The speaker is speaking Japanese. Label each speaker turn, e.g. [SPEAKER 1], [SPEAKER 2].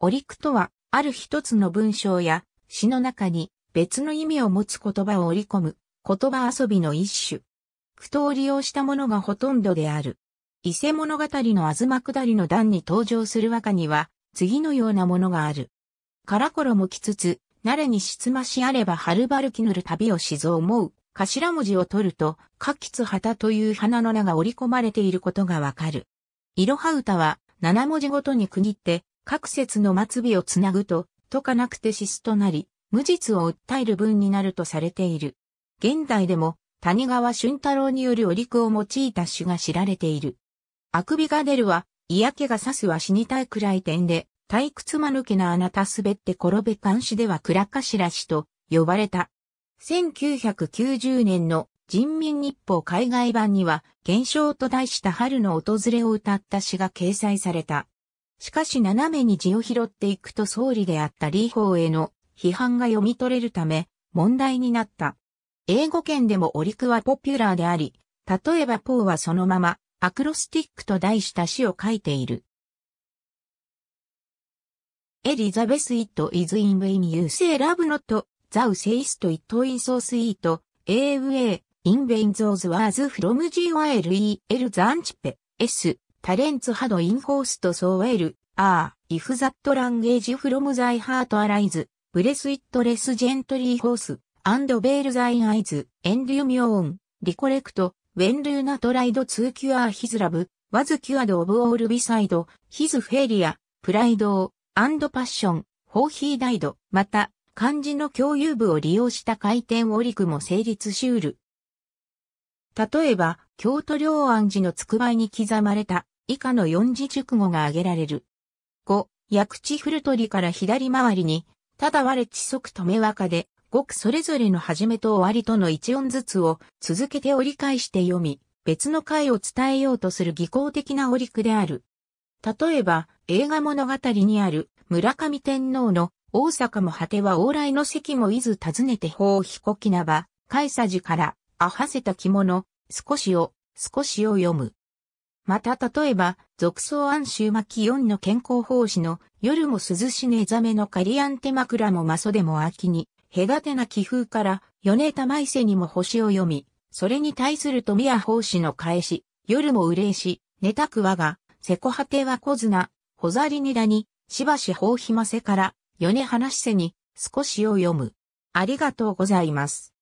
[SPEAKER 1] オリクとは、ある一つの文章や詩の中に別の意味を持つ言葉を織り込む言葉遊びの一種。句とを利用したものがほとんどである。伊勢物語のあずく下りの段に登場する和歌には、次のようなものがある。からころもきつつ、なれにしつましあればはるばるきぬる旅をしぞ思う。頭文字を取ると、かきつはたという花の名が織り込まれていることがわかる。いろは歌は、七文字ごとに区切って、各説の末尾をつなぐと、解かなくて死すとなり、無実を訴える文になるとされている。現代でも、谷川俊太郎によるお陸を用いた詩が知られている。あくびが出るは、嫌気がさすは死にたいくらい点で、退屈まぬけなあなた滑って転べ監視では倉頭氏と呼ばれた。1990年の人民日報海外版には、現象と題した春の訪れを歌った詩が掲載された。しかし斜めに字を拾っていくと総理であった李鵬への批判が読み取れるため問題になった。英語圏でもオリクはポピュラーであり、例えばポーはそのままアクロスティックと題した詩を書いている。エリザベス・イット・イズ・イン・ウェイン・ユー・セー・ラブ・ノット・ザウ・セイスト・イット・イン・ソース・イート、エー・ウェイ、イン・ウェイン・ゾーズ・ワーズ・フロム・ジー・ワエル・イエル・ザンチペ、エス、タレンツハドインホーストソーエル、アー、イフザットランゲージフロムザイハートアライズ、ブレスイットレスジェントリーホース、アンドベールザインアイズ、エンデュミオーン、リコレクト、ウェンルーナトライドツーキュアーヒズラブ、ワズキュアドオブオールビサイド、ヒズフェリア、プライドアンドパッション、ホーヒーダイド、また、漢字の共有部を利用した回転オリクも成立しうる。例えば、京都両安寺のつくばいに刻まれた以下の四字熟語が挙げられる。五、薬地古鳥から左回りに、ただ我知足止め若で、ごくそれぞれの始めと終わりとの一音ずつを続けて折り返して読み、別の回を伝えようとする技巧的な折り句である。例えば、映画物語にある村上天皇の大阪も果ては往来の席もいず尋ねて法飛こきなば、海佐寺から、あはせた着物、少しを、少しを読む。また例えば、俗草暗州巻4の健康奉仕の夜も涼し寝覚めのカリアンテ枕もマソでも秋に、隔てな気風から米マイセにも星を読み、それに対する富や奉仕の返し、夜も憂いし、寝たくわが、瀬こ果ては小綱、ほざりにらに、しばし放ひませから、米話せに、少しを読む。ありがとうございます。